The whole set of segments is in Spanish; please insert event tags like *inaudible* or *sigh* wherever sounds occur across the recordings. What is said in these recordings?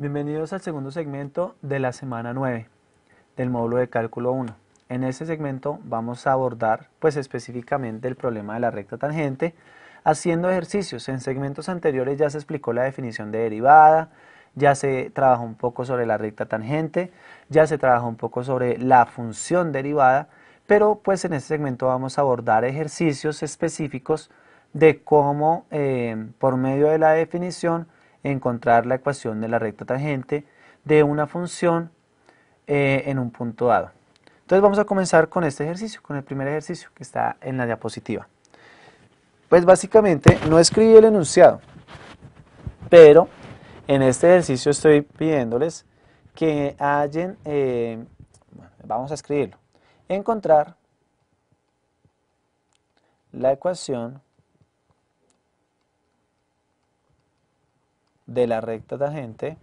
Bienvenidos al segundo segmento de la semana 9 del módulo de cálculo 1. En este segmento vamos a abordar pues específicamente el problema de la recta tangente haciendo ejercicios. En segmentos anteriores ya se explicó la definición de derivada, ya se trabajó un poco sobre la recta tangente, ya se trabajó un poco sobre la función derivada, pero pues en este segmento vamos a abordar ejercicios específicos de cómo eh, por medio de la definición encontrar la ecuación de la recta tangente de una función eh, en un punto dado. Entonces vamos a comenzar con este ejercicio, con el primer ejercicio que está en la diapositiva. Pues básicamente no escribí el enunciado, pero en este ejercicio estoy pidiéndoles que hallen, eh, vamos a escribirlo, encontrar la ecuación de la recta tangente,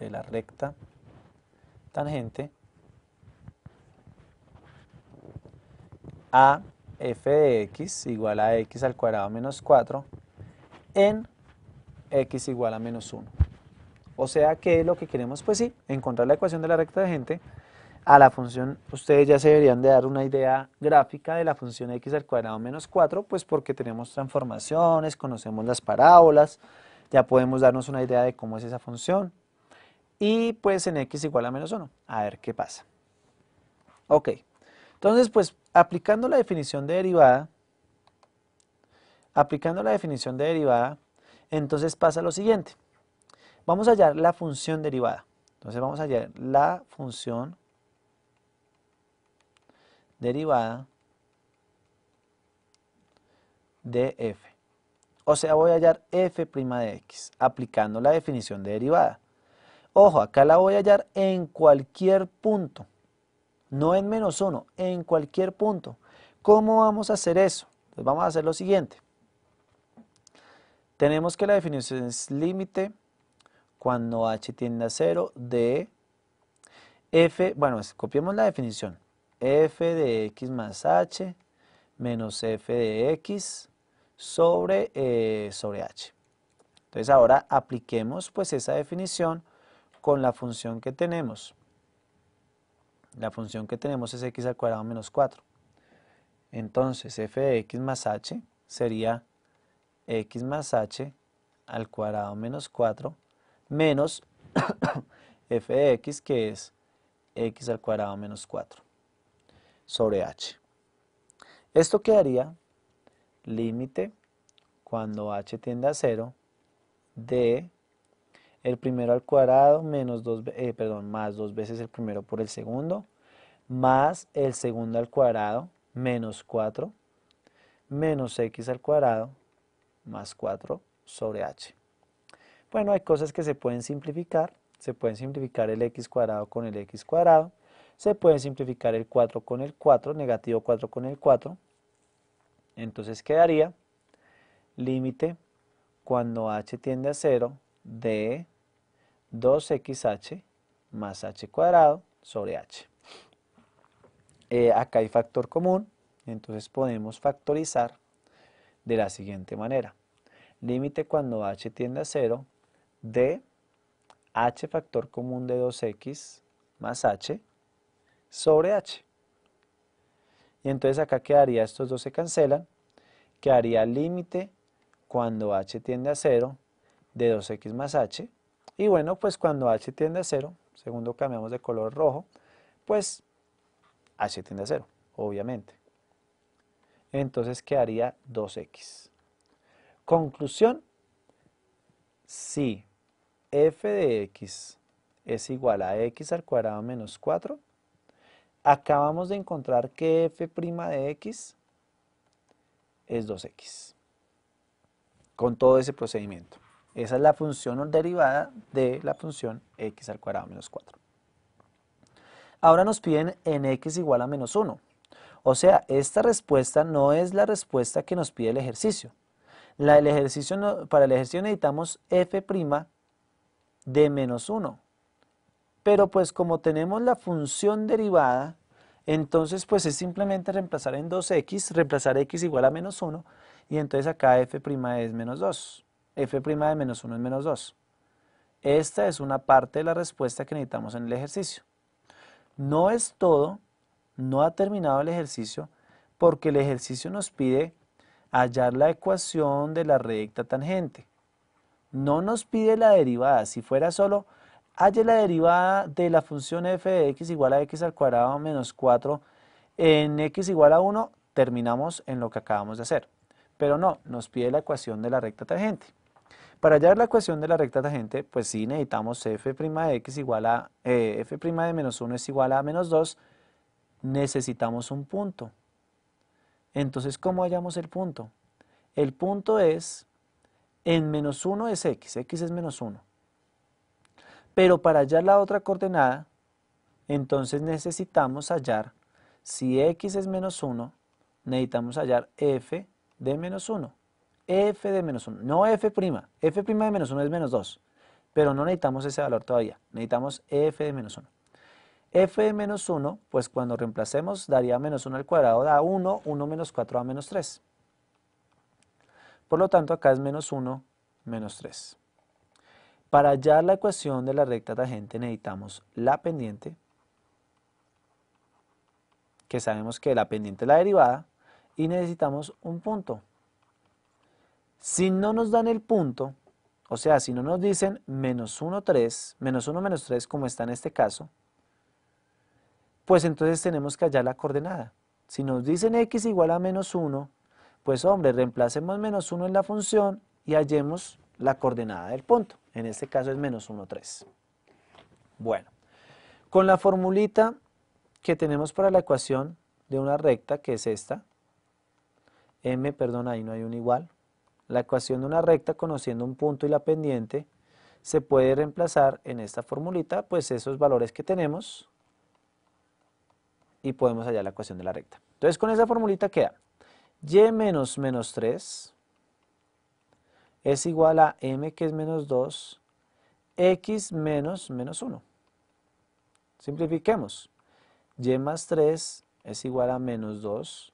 de la recta tangente a f de x igual a x al cuadrado menos 4 en x igual a menos 1. O sea que lo que queremos, pues sí, encontrar la ecuación de la recta tangente a la función, ustedes ya se deberían de dar una idea gráfica de la función x al cuadrado menos 4, pues porque tenemos transformaciones, conocemos las parábolas, ya podemos darnos una idea de cómo es esa función. Y pues en x igual a menos 1, a ver qué pasa. Ok, entonces pues aplicando la definición de derivada, aplicando la definición de derivada, entonces pasa lo siguiente. Vamos a hallar la función derivada. Entonces vamos a hallar la función derivada de f. O sea, voy a hallar f' de x aplicando la definición de derivada. Ojo, acá la voy a hallar en cualquier punto. No en menos 1, en cualquier punto. ¿Cómo vamos a hacer eso? Pues vamos a hacer lo siguiente. Tenemos que la definición es límite cuando h tiende a 0 de f, bueno, copiemos la definición f de x más h menos f de x sobre, eh, sobre h. Entonces ahora apliquemos pues esa definición con la función que tenemos. La función que tenemos es x al cuadrado menos 4. Entonces f de x más h sería x más h al cuadrado menos 4 menos *coughs* f de x que es x al cuadrado menos 4 sobre h. Esto quedaría límite cuando h tiende a 0 de el primero al cuadrado menos dos, eh, perdón, más dos veces el primero por el segundo, más el segundo al cuadrado menos 4 menos x al cuadrado más 4 sobre h. Bueno, hay cosas que se pueden simplificar. Se pueden simplificar el x cuadrado con el x cuadrado se puede simplificar el 4 con el 4, negativo 4 con el 4. Entonces quedaría límite cuando h tiende a 0 de 2xh más h cuadrado sobre h. Eh, acá hay factor común, entonces podemos factorizar de la siguiente manera. Límite cuando h tiende a 0 de h factor común de 2x más h sobre h. Y entonces acá quedaría, estos dos se cancelan, quedaría límite cuando h tiende a 0 de 2x más h. Y bueno, pues cuando h tiende a 0, segundo cambiamos de color rojo, pues h tiende a 0, obviamente. Entonces quedaría 2x. Conclusión, si f de x es igual a x al cuadrado menos 4, acabamos de encontrar que f' de x es 2x. Con todo ese procedimiento. Esa es la función derivada de la función x al cuadrado menos 4. Ahora nos piden en x igual a menos 1. O sea, esta respuesta no es la respuesta que nos pide el ejercicio. para el ejercicio necesitamos f' de menos 1 pero pues como tenemos la función derivada, entonces pues es simplemente reemplazar en 2x, reemplazar x igual a menos 1, y entonces acá f' es menos 2, f' de menos 1 es menos 2. Esta es una parte de la respuesta que necesitamos en el ejercicio. No es todo, no ha terminado el ejercicio, porque el ejercicio nos pide hallar la ecuación de la recta tangente. No nos pide la derivada, si fuera solo Halle la derivada de la función f de x igual a x al cuadrado menos 4 en x igual a 1, terminamos en lo que acabamos de hacer. Pero no, nos pide la ecuación de la recta tangente. Para hallar la ecuación de la recta tangente, pues sí necesitamos f' de x igual a, eh, f' de menos 1 es igual a menos 2, necesitamos un punto. Entonces, ¿cómo hallamos el punto? El punto es, en menos 1 es x, x es menos 1 pero para hallar la otra coordenada, entonces necesitamos hallar, si x es menos 1, necesitamos hallar f de menos 1. f de menos 1, no f', f' de menos 1 es menos 2, pero no necesitamos ese valor todavía, necesitamos f de menos 1. f de menos 1, pues cuando reemplacemos daría menos 1 al cuadrado, da 1, 1 menos 4 da menos 3. Por lo tanto, acá es menos 1, menos 3. Para hallar la ecuación de la recta tangente necesitamos la pendiente, que sabemos que la pendiente es la derivada, y necesitamos un punto. Si no nos dan el punto, o sea, si no nos dicen menos 1, 3, menos 1, menos 3, como está en este caso, pues entonces tenemos que hallar la coordenada. Si nos dicen x igual a menos 1, pues hombre, reemplacemos menos 1 en la función y hallemos la coordenada del punto. En este caso es menos 1, 3. Bueno, con la formulita que tenemos para la ecuación de una recta, que es esta, m, perdón, ahí no hay un igual, la ecuación de una recta conociendo un punto y la pendiente se puede reemplazar en esta formulita, pues esos valores que tenemos y podemos hallar la ecuación de la recta. Entonces con esa formulita queda y menos menos 3 es igual a m que es menos 2, x menos menos 1. Simplifiquemos. y más 3 es igual a menos 2,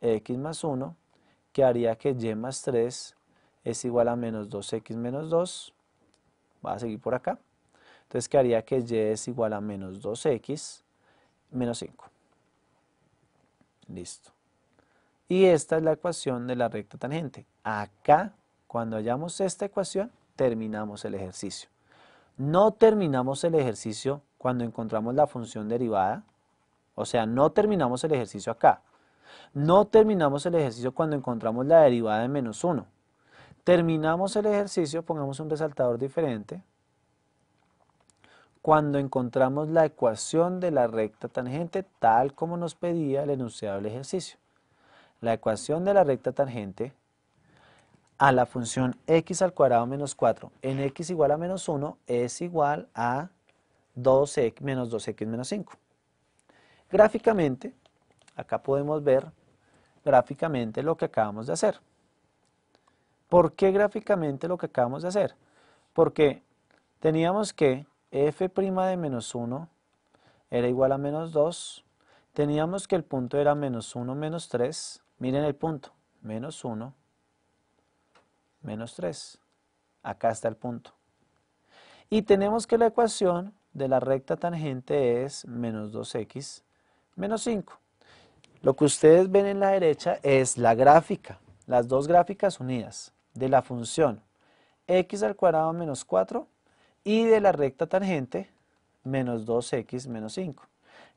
x más 1, que haría que y más 3 es igual a menos 2x menos 2. Va a seguir por acá. Entonces haría que y es igual a menos 2x menos 5. Listo. Y esta es la ecuación de la recta tangente. Acá cuando hallamos esta ecuación, terminamos el ejercicio. No terminamos el ejercicio cuando encontramos la función derivada, o sea, no terminamos el ejercicio acá. No terminamos el ejercicio cuando encontramos la derivada de menos 1. Terminamos el ejercicio, pongamos un resaltador diferente, cuando encontramos la ecuación de la recta tangente tal como nos pedía el enunciado del ejercicio. La ecuación de la recta tangente a la función x al cuadrado menos 4 en x igual a menos 1 es igual a 2x menos 2x menos 5. Gráficamente, acá podemos ver gráficamente lo que acabamos de hacer. ¿Por qué gráficamente lo que acabamos de hacer? Porque teníamos que f' de menos 1 era igual a menos 2. Teníamos que el punto era menos 1 menos 3. Miren el punto, menos 1 menos 3. Acá está el punto. Y tenemos que la ecuación de la recta tangente es menos 2x menos 5. Lo que ustedes ven en la derecha es la gráfica, las dos gráficas unidas de la función x al cuadrado menos 4 y de la recta tangente menos 2x menos 5.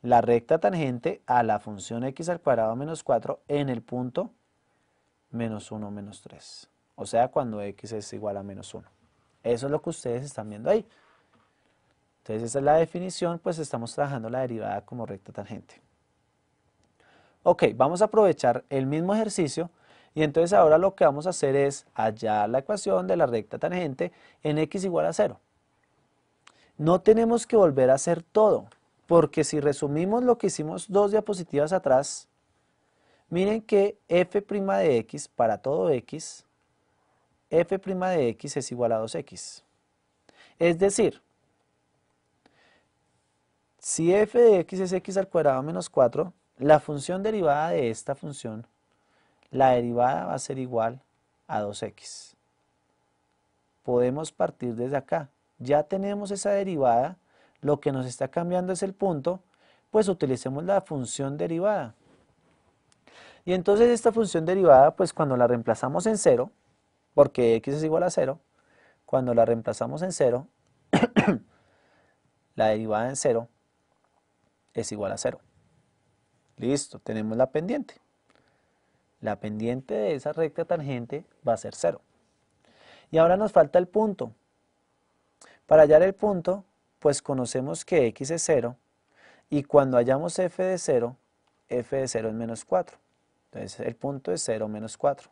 La recta tangente a la función x al cuadrado menos 4 en el punto menos 1 menos 3 o sea, cuando x es igual a menos 1. Eso es lo que ustedes están viendo ahí. Entonces esa es la definición, pues estamos trabajando la derivada como recta tangente. Ok, vamos a aprovechar el mismo ejercicio y entonces ahora lo que vamos a hacer es hallar la ecuación de la recta tangente en x igual a 0. No tenemos que volver a hacer todo, porque si resumimos lo que hicimos dos diapositivas atrás, miren que f' de x para todo x f' de x es igual a 2x. Es decir, si f de x es x al cuadrado menos 4, la función derivada de esta función, la derivada va a ser igual a 2x. Podemos partir desde acá. Ya tenemos esa derivada, lo que nos está cambiando es el punto, pues utilicemos la función derivada. Y entonces esta función derivada, pues cuando la reemplazamos en 0, porque x es igual a 0, cuando la reemplazamos en 0, *coughs* la derivada en 0 es igual a 0. Listo, tenemos la pendiente. La pendiente de esa recta tangente va a ser 0. Y ahora nos falta el punto. Para hallar el punto, pues conocemos que x es 0, y cuando hallamos f de 0, f de 0 es menos 4. Entonces el punto es 0 menos 4.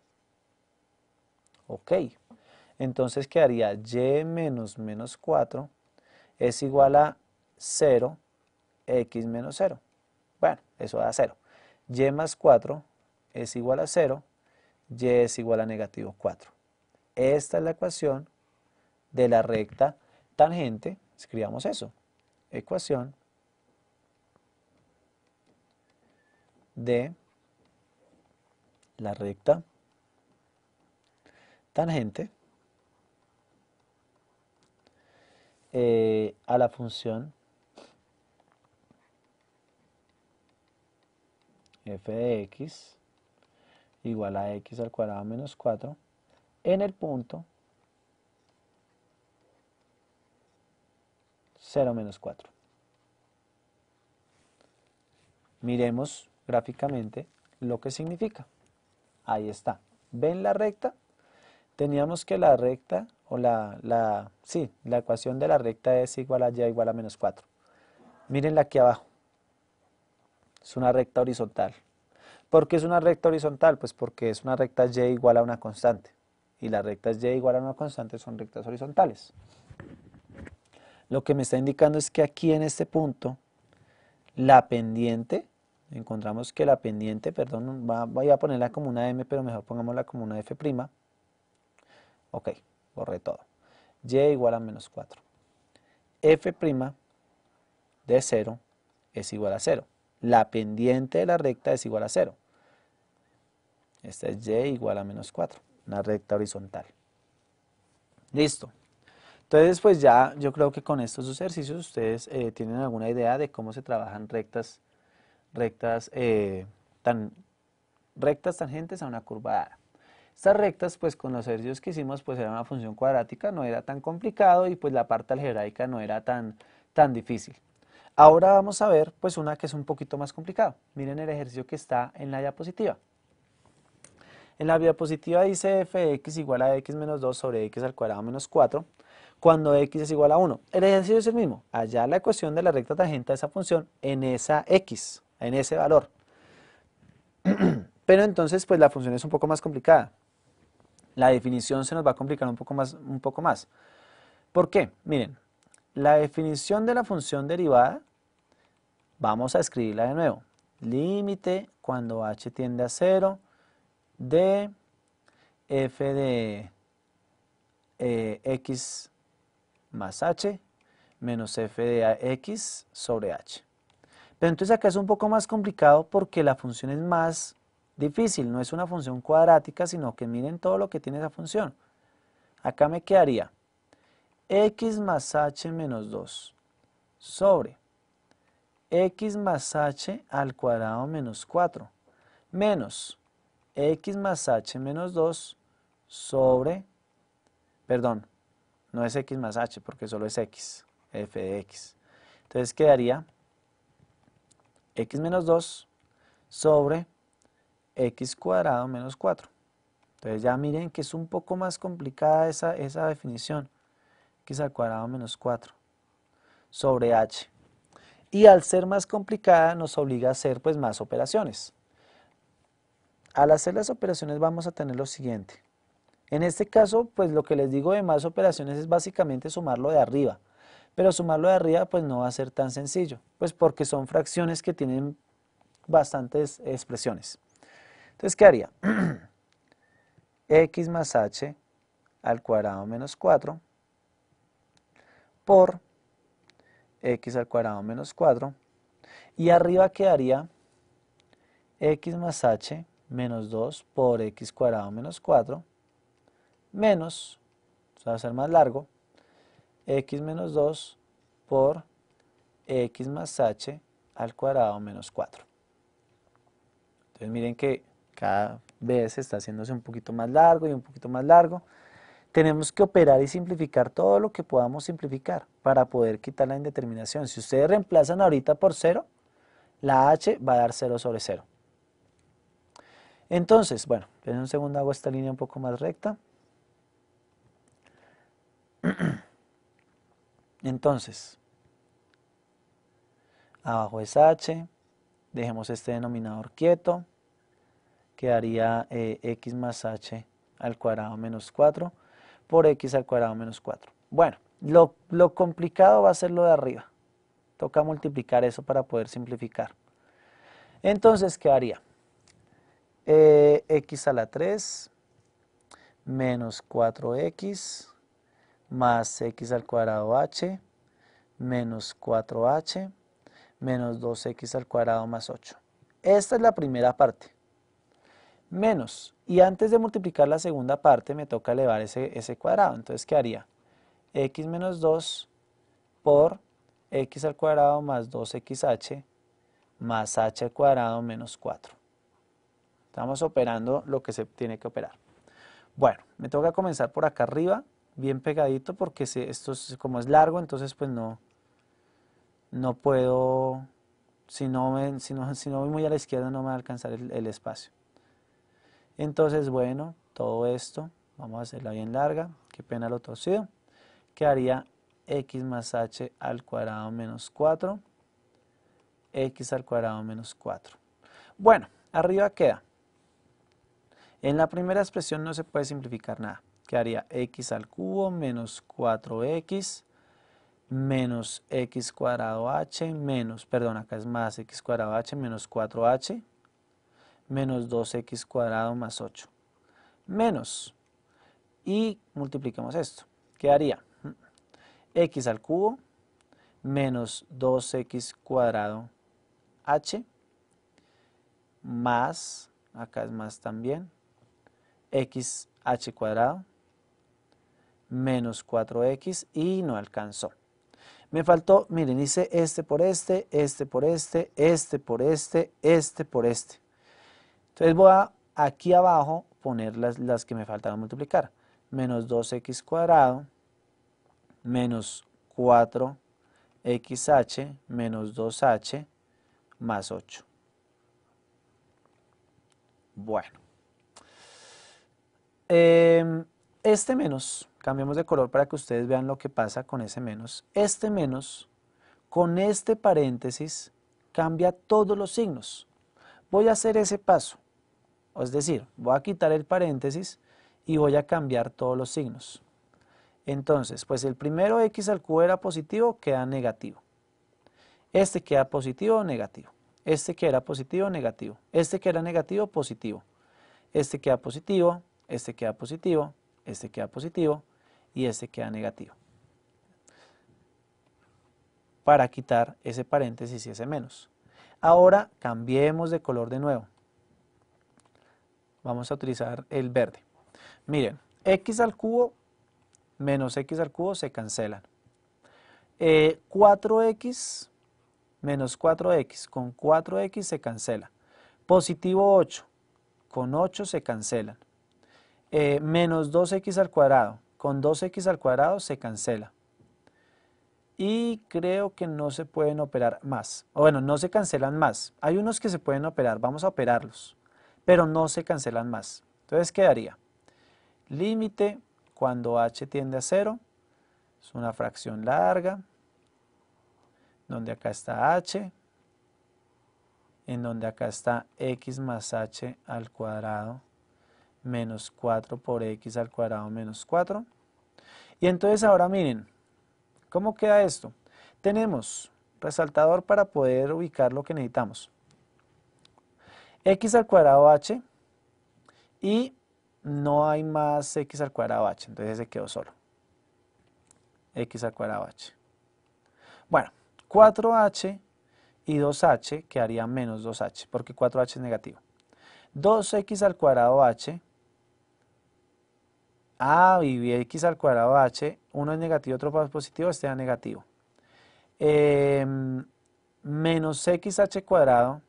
Ok. Entonces quedaría y menos menos 4 es igual a 0, x menos 0. Bueno, eso da 0. y más 4 es igual a 0, y es igual a negativo 4. Esta es la ecuación de la recta tangente, escribamos eso, ecuación de la recta tangente eh, a la función f de x igual a x al cuadrado menos 4 en el punto 0 menos 4. Miremos gráficamente lo que significa. Ahí está. ¿Ven la recta? teníamos que la recta, o la, la, sí, la ecuación de la recta es igual a y igual a menos 4. Mírenla aquí abajo. Es una recta horizontal. ¿Por qué es una recta horizontal? Pues porque es una recta y igual a una constante. Y las rectas y igual a una constante son rectas horizontales. Lo que me está indicando es que aquí en este punto, la pendiente, encontramos que la pendiente, perdón, voy a ponerla como una m, pero mejor pongámosla como una f', Ok, borré todo. Y igual a menos 4. F' de 0 es igual a 0. La pendiente de la recta es igual a 0. Esta es y igual a menos 4, una recta horizontal. Listo. Entonces, pues ya yo creo que con estos ejercicios ustedes eh, tienen alguna idea de cómo se trabajan rectas, rectas, eh, tan, rectas tangentes a una curva estas rectas, pues con los ejercicios que hicimos, pues era una función cuadrática, no era tan complicado y pues la parte algebraica no era tan, tan difícil. Ahora vamos a ver pues una que es un poquito más complicada. Miren el ejercicio que está en la diapositiva. En la diapositiva dice f x igual a x menos 2 sobre x al cuadrado menos 4 cuando x es igual a 1. El ejercicio es el mismo, Allá la ecuación de la recta tangente a esa función en esa x, en ese valor. *clears throat* Pero entonces pues la función es un poco más complicada la definición se nos va a complicar un poco más. Un poco más. ¿Por qué? Miren, la definición de la función derivada, vamos a escribirla de nuevo. Límite cuando h tiende a 0 de f de eh, x más h menos f de x sobre h. Pero entonces acá es un poco más complicado porque la función es más difícil, no es una función cuadrática, sino que miren todo lo que tiene esa función. Acá me quedaría x más h menos 2 sobre x más h al cuadrado menos 4 menos x más h menos 2 sobre, perdón, no es x más h porque solo es x, f de x. Entonces quedaría x menos 2 sobre x cuadrado menos 4. Entonces ya miren que es un poco más complicada esa, definición. x al cuadrado menos 4 sobre h. Y al ser más complicada nos obliga a hacer pues más operaciones. Al hacer las operaciones vamos a tener lo siguiente. En este caso, pues lo que les digo de más operaciones es básicamente sumarlo de arriba. Pero sumarlo de arriba pues no va a ser tan sencillo, pues porque son fracciones que tienen bastantes expresiones. Entonces, ¿qué haría? *clears throat* x más h al cuadrado menos 4 por x al cuadrado menos 4 y arriba quedaría x más h menos 2 por x cuadrado menos 4 menos, esto va a ser más largo, x menos 2 por x más h al cuadrado menos 4. Entonces miren que cada vez está haciéndose un poquito más largo y un poquito más largo. Tenemos que operar y simplificar todo lo que podamos simplificar para poder quitar la indeterminación. Si ustedes reemplazan ahorita por 0, la h va a dar 0 sobre 0. Entonces, bueno, en un segundo hago esta línea un poco más recta. *clears throat* Entonces, abajo es h, dejemos este denominador quieto quedaría eh, x más h al cuadrado menos 4 por x al cuadrado menos 4. Bueno, lo, complicado va a ser lo de arriba. Toca multiplicar eso para poder simplificar. Entonces quedaría eh, x a la 3 menos 4x más x al cuadrado h menos 4h menos 2x al cuadrado más 8. Esta es la primera parte menos. Y antes de multiplicar la segunda parte me toca elevar ese, cuadrado. Entonces, ¿qué haría? x menos 2 por x al cuadrado más 2xh más h al cuadrado menos 4. Estamos operando lo que se tiene que operar. Bueno, me toca comenzar por acá arriba, bien pegadito, porque esto es, como es largo, entonces pues no, no puedo, si no, si, no, voy muy a la izquierda no me va a alcanzar el espacio. Entonces, bueno, todo esto, vamos a hacerla bien larga, qué pena lo torcido, haría x más h al cuadrado menos 4, x al cuadrado menos 4. Bueno, arriba queda. En la primera expresión no se puede simplificar nada. Quedaría x al cubo menos 4x menos x cuadrado h menos, perdón, acá es más x cuadrado h menos 4h menos 2x cuadrado más 8. Menos. Y multipliquemos esto. ¿Qué haría? x al cubo menos 2x cuadrado h más, acá es más también, h cuadrado menos 4x y no alcanzó. Me faltó, miren, hice este por este, este por este, este por este, este por este. Entonces voy a aquí abajo poner las, que me a multiplicar. Menos 2x cuadrado menos 4xh menos 2h más 8. Bueno. Em, este menos, cambiamos de color para que ustedes vean lo que pasa con ese menos. Este menos, con este paréntesis, cambia todos los signos. Voy a hacer ese paso. Es decir, voy a quitar el paréntesis y voy a cambiar todos los signos. Entonces, pues el primero x al cubo era positivo, queda negativo. Este queda positivo o negativo. Este que era positivo, negativo. Este que era negativo, positivo. Este queda positivo, este queda positivo, este queda positivo y este queda negativo. Para quitar ese paréntesis y ese menos. Ahora cambiemos de color de nuevo. Vamos a utilizar el verde. Miren, x al cubo menos x al cubo se cancelan. 4x eh, menos 4x, con 4x se cancela. Positivo 8, con 8 se cancelan. Eh, menos 2x al cuadrado, con 2x al cuadrado se cancela. Y creo que no se pueden operar más. bueno, no se cancelan más. Hay unos que se pueden operar, vamos a operarlos pero no se cancelan más. Entonces quedaría límite cuando h tiende a 0, es una fracción larga, donde acá está h, en donde acá está x más h al cuadrado menos 4 por x al cuadrado menos 4. Y entonces ahora miren, ¿cómo queda esto? Tenemos resaltador para poder ubicar lo que necesitamos x al cuadrado h y no hay más x al cuadrado h, entonces se quedó solo. x al cuadrado h. Bueno, 4h y 2h quedaría menos 2h, porque 4h es negativo. 2x al cuadrado h, a y x al cuadrado h, uno es negativo, otro es positivo, este es negativo. Eh, menos xh cuadrado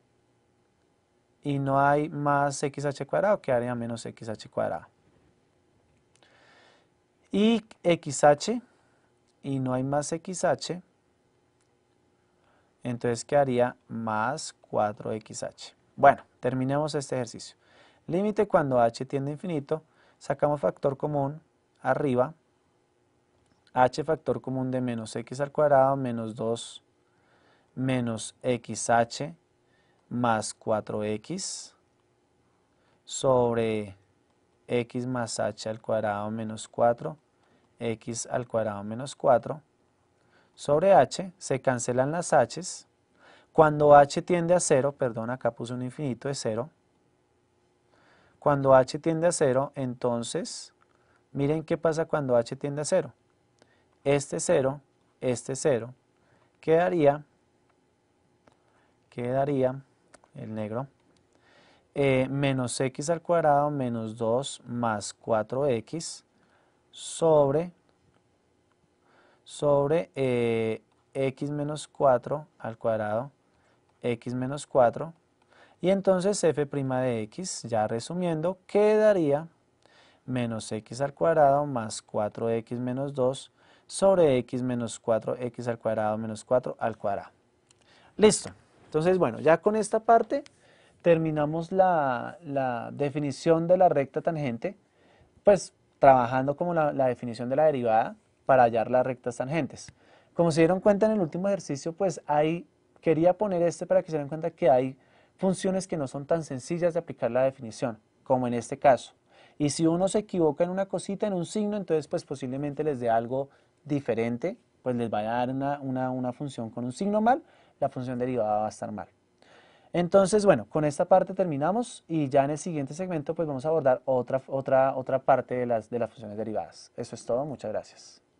y no hay más xh cuadrado, quedaría menos xh cuadrado. Y xh, y no hay más xh, entonces quedaría más 4xh. Bueno, terminemos este ejercicio. Límite cuando h tiende a infinito, sacamos factor común arriba, h factor común de menos x al cuadrado menos 2 menos xh más 4x sobre x más h al cuadrado menos 4, x al cuadrado menos 4, sobre h, se cancelan las h's, cuando h tiende a 0, perdón, acá puse un infinito de 0, cuando h tiende a 0, entonces, miren qué pasa cuando h tiende a 0, este 0, este 0, quedaría, quedaría el negro, eh, menos x al cuadrado menos 2 más 4x sobre, sobre eh, x menos 4 al cuadrado, x menos 4, y entonces f' de x, ya resumiendo, quedaría menos x al cuadrado más 4x menos 2 sobre x menos 4x al cuadrado menos 4 al cuadrado. Listo. Entonces, bueno, ya con esta parte terminamos la, definición de la recta tangente, pues trabajando como la, definición de la derivada para hallar las rectas tangentes. Como se dieron cuenta en el último ejercicio, pues ahí quería poner este para que se den cuenta que hay funciones que no son tan sencillas de aplicar la definición, como en este caso. Y si uno se equivoca en una cosita, en un signo, entonces pues posiblemente les dé algo diferente, pues les va a dar una función con un signo mal, la función derivada va a estar mal. Entonces, bueno, con esta parte terminamos y ya en el siguiente segmento pues vamos a abordar otra, otra, otra parte de las, de las funciones derivadas. Eso es todo, muchas gracias.